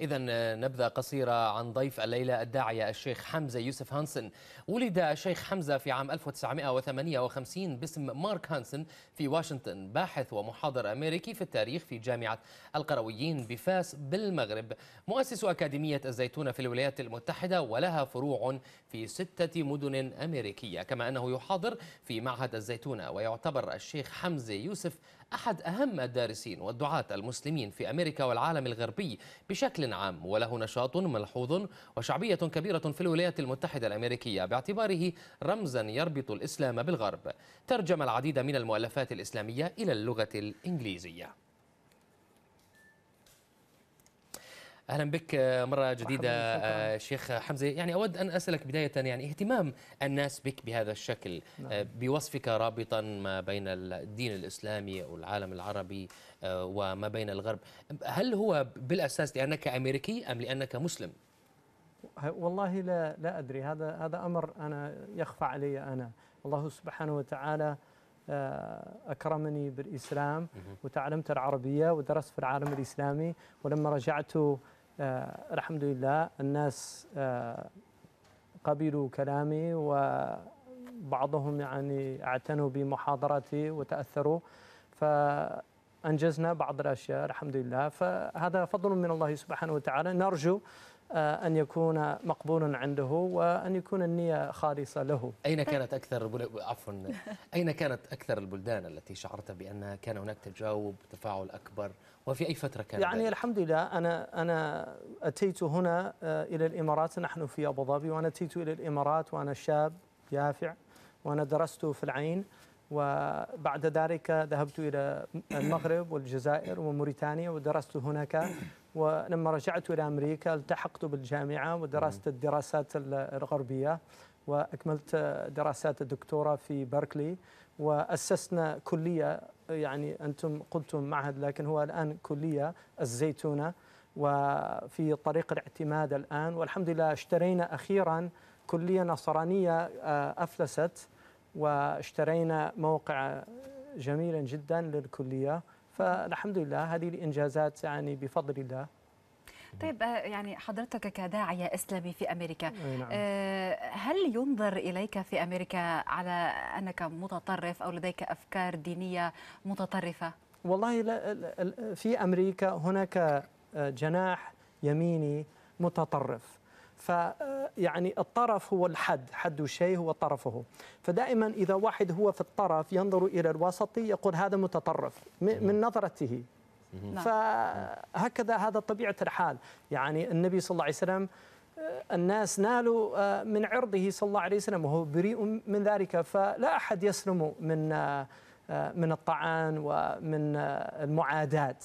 إذا نبذة قصيرة عن ضيف الليلة الداعية الشيخ حمزة يوسف هانسن ولد الشيخ حمزة في عام 1958 باسم مارك هانسن في واشنطن باحث ومحاضر أمريكي في التاريخ في جامعة القرويين بفاس بالمغرب مؤسس أكاديمية الزيتون في الولايات المتحدة ولها فروع في ستة مدن أمريكية كما أنه يحاضر في معهد الزيتونة ويعتبر الشيخ حمزة يوسف أحد أهم الدارسين والدعاة المسلمين في أمريكا والعالم الغربي بشكل عام وله نشاط ملحوظ وشعبية كبيرة في الولايات المتحدة الأمريكية باعتباره رمزا يربط الإسلام بالغرب ترجم العديد من المؤلفات الإسلامية إلى اللغة الإنجليزية اهلا بك مره جديده آه، شيخ حمزه يعني اود ان اسالك بدايه يعني اهتمام الناس بك بهذا الشكل آه، نعم. بوصفك رابطا ما بين الدين الاسلامي او العالم العربي آه، وما بين الغرب هل هو بالاساس لانك امريكي ام لانك مسلم والله لا لا ادري هذا هذا امر انا يخفى علي انا الله سبحانه وتعالى أكرمني بالإسلام وتعلمت العربية ودرست في العالم الإسلامي ولما رجعت آه، الحمد لله الناس آه، قبلوا كلامي وبعضهم يعني اعتنوا بمحاضرتي وتأثروا فأنجزنا بعض الأشياء الحمد لله فهذا فضل من الله سبحانه وتعالى نرجو آه، أن يكون مقبول عنده وأن يكون النية خالصة له أين كانت أكثر بل... عفوا أين كانت أكثر البلدان التي شعرت بأنها كان هناك تجاوب تفاعل أكبر وفي أي فترة كان يعني ذلك؟ الحمد لله أنا أنا أتيت هنا آه، إلى الإمارات نحن في أبو ظبي وأنا أتيت إلى الإمارات وأنا شاب يافع وأنا درست في العين وبعد ذلك ذهبت إلى المغرب والجزائر وموريتانيا ودرست هناك ولما رجعت إلى أمريكا التحقت بالجامعة ودرست الدراسات الغربية وأكملت دراسات الدكتوراه في بيركلي وأسسنا كلية يعني أنتم قلتم معهد لكن هو الآن كلية الزيتونة وفي طريق الاعتماد الآن والحمد لله اشترينا أخيرا كلية نصرانية آه، أفلست واشترينا موقع جميلا جدا للكلية فالحمد لله هذه الانجازات يعني بفضل الله طيب آه، يعني حضرتك كداعية إسلامي في أمريكا نعم. آه، هل ينظر إليك في أمريكا على أنك متطرف أو لديك أفكار دينية متطرفة؟ والله في أمريكا هناك آه، جناح يميني متطرف فيعني آه، الطرف هو الحد حد الشيء هو طرفه فدائما إذا واحد هو في الطرف ينظر إلى الوسطي يقول هذا متطرف من نظرته نعم. فهكذا هذا طبيعة الحال يعني النبي صلى الله عليه وسلم آه، الناس نالوا آه، من عرضه صلى الله عليه وسلم وهو بريء من ذلك فلا أحد يسلم من من الطعان ومن المعادات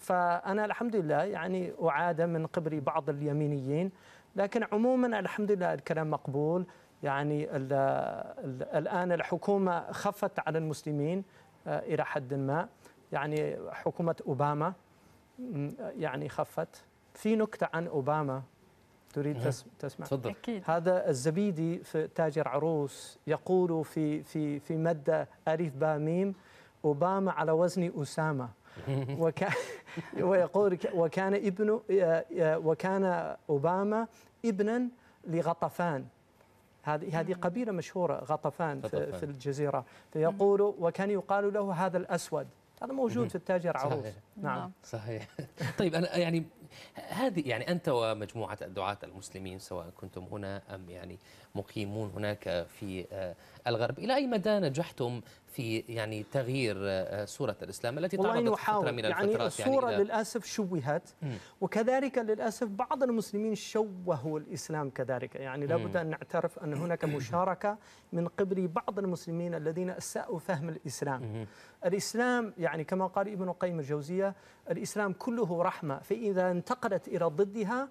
فأنا الحمد لله يعني أعاد من قبل بعض اليمينيين لكن عموما الحمد لله الكلام مقبول يعني الـ الـ الآن الحكومة خفت على المسلمين آه، إلى حد ما يعني حكومة أوباما يعني خفت في نكتة عن أوباما تريد إيه. تسمع تفضل أكيد. هذا الزبيدي في تاجر عروس يقول في في في مادة ألف با ميم أوباما على وزن أسامة وكان ويقول وكان ابن وكان أوباما ابنا لغطفان هذه هذه قبيله مشهوره غطفان في, في الجزيره فيقول وكان يقال له هذا الاسود هذا موجود في التاجر عروس صحيح. نعم, نعم. صحيح طيب انا يعني هذه يعني انت ومجموعه الدعاة المسلمين سواء كنتم هنا ام يعني مقيمون هناك في آه، الغرب الى اي مدى نجحتم في يعني تغيير آه، صورة الإسلام التي تعرضت فترة من يعني الفترات يعني الصورة يعني للأسف شوهت وكذلك للأسف بعض المسلمين شوهوا الإسلام كذلك يعني لابد أن نعترف أن هناك مشاركة من قبل بعض المسلمين الذين أساءوا فهم الإسلام الإسلام يعني كما قال ابن القيم الجوزية الإسلام كله رحمة فإذا انتقلت إلى ضدها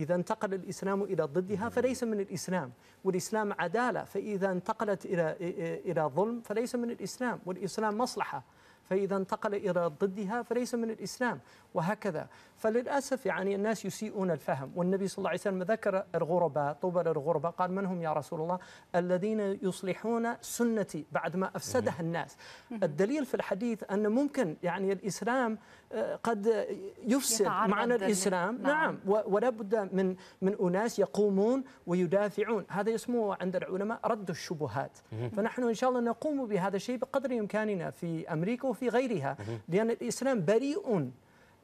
إذا انتقل الإسلام إلى ضدها فليس من الإسلام والإسلام عدالة فإذا انتقلت إلى إلى ظلم فليس من الإسلام والإسلام مصلحة فإذا انتقل إلى ضدها فليس من الإسلام وهكذا فللأسف يعني الناس يسيئون الفهم والنبي صلى الله عليه وسلم ذكر الغرباء طوبى للغرباء قال من هم يا رسول الله الذين يصلحون سنتي بعد ما أفسدها الناس الدليل في الحديث أن ممكن يعني الإسلام آه، قد يفسد معنى الإسلام نعم, نعم. ولا بد من من أناس يقومون ويدافعون هذا يسموه عند العلماء رد الشبهات فنحن إن شاء الله نقوم بهذا الشيء بقدر إمكاننا في أمريكا وفي غيرها لأن الإسلام بريء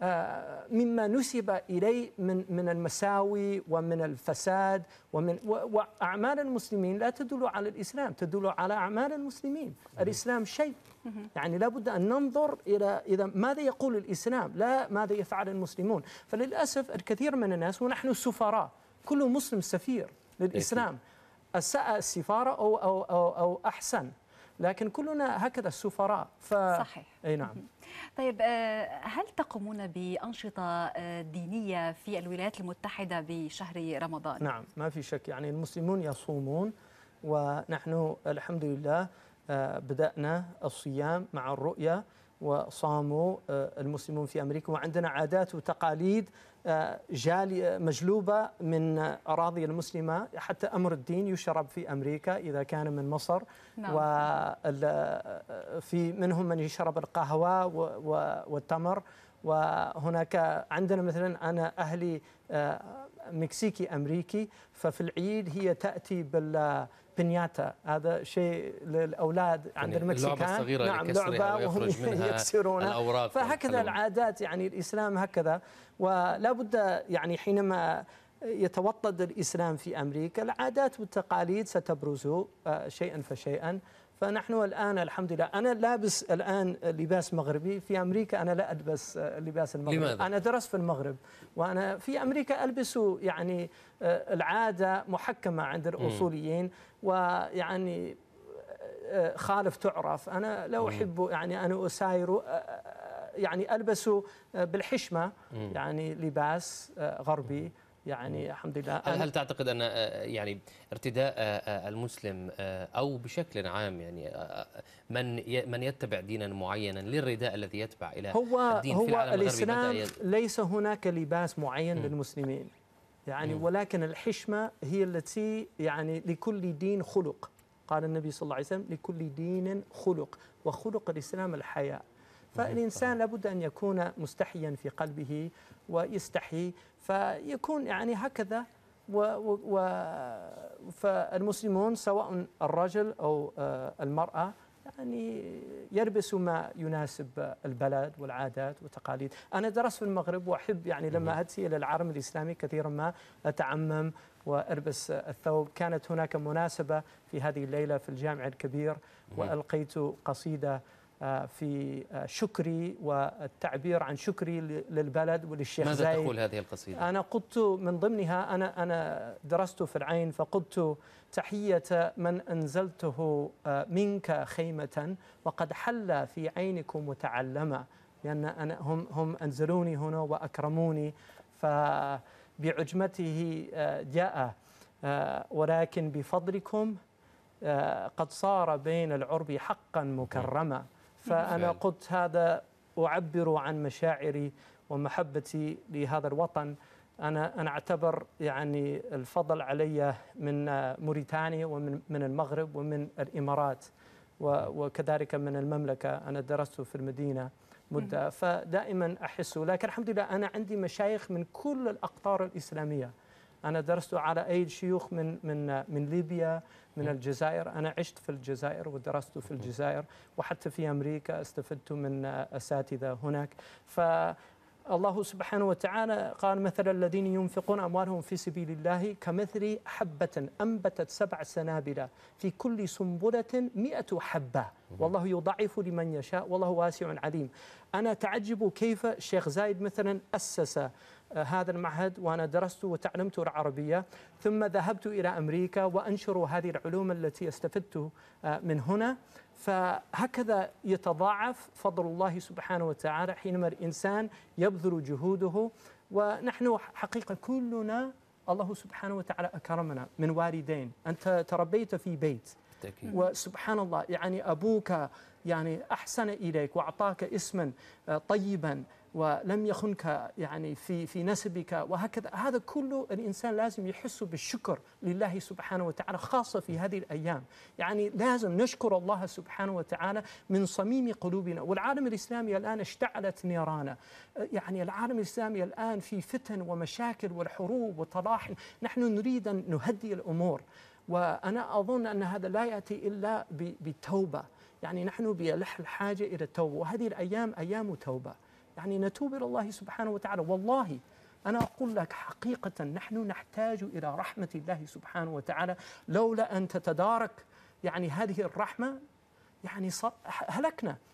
آه، مما نسب اليه من من المساوي ومن الفساد ومن واعمال المسلمين لا تدل على الاسلام تدل على اعمال المسلمين الاسلام شيء يعني لابد ان ننظر الى اذا ماذا يقول الاسلام لا ماذا يفعل المسلمون فللاسف الكثير من الناس ونحن السفراء كل مسلم سفير للاسلام اساء السفاره او او او, أو احسن لكن كلنا هكذا السفراء ف... صحيح أي نعم طيب آه، هل تقومون بأنشطة آه، دينية في الولايات المتحدة بشهر رمضان؟ نعم ما في شك يعني المسلمون يصومون ونحن الحمد لله آه، بدأنا الصيام مع الرؤية وصاموا المسلمون في أمريكا وعندنا عادات وتقاليد آه، جالية آه، مجلوبة من آه، أراضي المسلمة حتى أمر الدين يشرب في أمريكا إذا كان من مصر نعم. وفي منهم من يشرب القهوة والتمر وهناك عندنا مثلا أنا أهلي مكسيكي امريكي ففي العيد هي تاتي بال بنياتا هذا شيء للاولاد عند يعني المكسيكان اللعبه الصغيره نعم لعبه وهم يكسرونها الأوراق فهكذا العادات يعني الاسلام هكذا ولا بد يعني حينما يتوطد الاسلام في امريكا العادات والتقاليد ستبرز آه، شيئا فشيئا فنحن الان الحمد لله انا لابس الان لباس مغربي في امريكا انا لا البس لباس المغرب لماذا؟ انا درست في المغرب وانا في امريكا البس يعني آه، العاده محكمه عند الاصوليين ويعني آه، آه، خالف تعرف انا لا احب يعني ان اساير يعني البس بالحشمه يعني لباس غربي يعني الحمد لله هل, هل تعتقد ان آه، آه، يعني ارتداء آه، المسلم او بشكل عام يعني من من يتبع دينا معينا للرداء الذي يتبع الى الدين هو في العالم هو الاسلام ليس هناك لباس معين م. للمسلمين يعني م. ولكن الحشمه هي التي يعني لكل دين خلق قال النبي صلى الله عليه وسلم لكل دين خلق وخلق الاسلام الحياء فالإنسان لابد أن يكون مستحيا في قلبه ويستحي فيكون يعني هكذا و و فالمسلمون سواء الرجل أو آه، المرأة يعني يلبس ما يناسب البلد والعادات والتقاليد أنا درست في المغرب وأحب يعني لما أتي إلى العالم الإسلامي كثيرا ما أتعمم وألبس الثوب كانت هناك مناسبة في هذه الليلة في الجامع الكبير وألقيت قصيدة آه، في آه، شكري والتعبير عن شكري للبلد وللشيخ ماذا زايد تقول هذه القصيدة؟ أنا قدت من ضمنها أنا أنا درست في العين فقدت تحية من أنزلته آه، منك خيمة وقد حل في عينكم متعلما لأن أنا هم هم أنزلوني هنا وأكرموني فبعجمته جاء ولكن بفضلكم قد صار بين العرب حقا مكرما فأنا قلت هذا أعبر عن مشاعري ومحبتي لهذا الوطن أنا أنا أعتبر يعني الفضل علي من موريتانيا ومن من المغرب ومن الإمارات وكذلك من المملكة أنا درست في المدينة مدة فدائما أحس لكن الحمد لله أنا عندي مشايخ من كل الأقطار الإسلامية أنا درست على اي شيوخ من من من ليبيا من الجزائر أنا عشت في الجزائر ودرست في الجزائر وحتى في أمريكا استفدت من أساتذة هناك ف الله سبحانه وتعالى قال مثل الذين ينفقون أموالهم في سبيل الله كمثل حبة أنبتت سبع سنابل في كل سنبلة مئة حبة والله يضعف لمن يشاء والله واسع عليم أنا تعجب كيف الشيخ زايد مثلا أسس هذا المعهد وأنا درست وتعلمت العربية ثم ذهبت إلى أمريكا وأنشر هذه العلوم التي استفدت آه، من هنا فهكذا يتضاعف فضل الله سبحانه وتعالى حينما الإنسان يبذل جهوده ونحن حقيقة كلنا الله سبحانه وتعالى أكرمنا من والدين أنت تربيت في بيت بالتأكيد. وسبحان الله يعني أبوك يعني أحسن إليك وأعطاك اسما آه، طيبا ولم يخنك يعني في في نسبك وهكذا هذا كله الانسان لازم يحس بالشكر لله سبحانه وتعالى خاصه في هذه الايام يعني لازم نشكر الله سبحانه وتعالى من صميم قلوبنا والعالم الاسلامي الان اشتعلت نيرانه يعني العالم الاسلامي الان في فتن ومشاكل والحروب وطلاحن نحن نريد ان نهدي الامور وانا اظن ان هذا لا ياتي الا بالتوبه يعني نحن بحاجه الى التوبه وهذه الايام ايام توبه يعني نتوب إلى الله سبحانه وتعالى والله أنا أقول لك حقيقة نحن نحتاج إلى رحمة الله سبحانه وتعالى لولا أن تتدارك يعني هذه الرحمة يعني هلكنا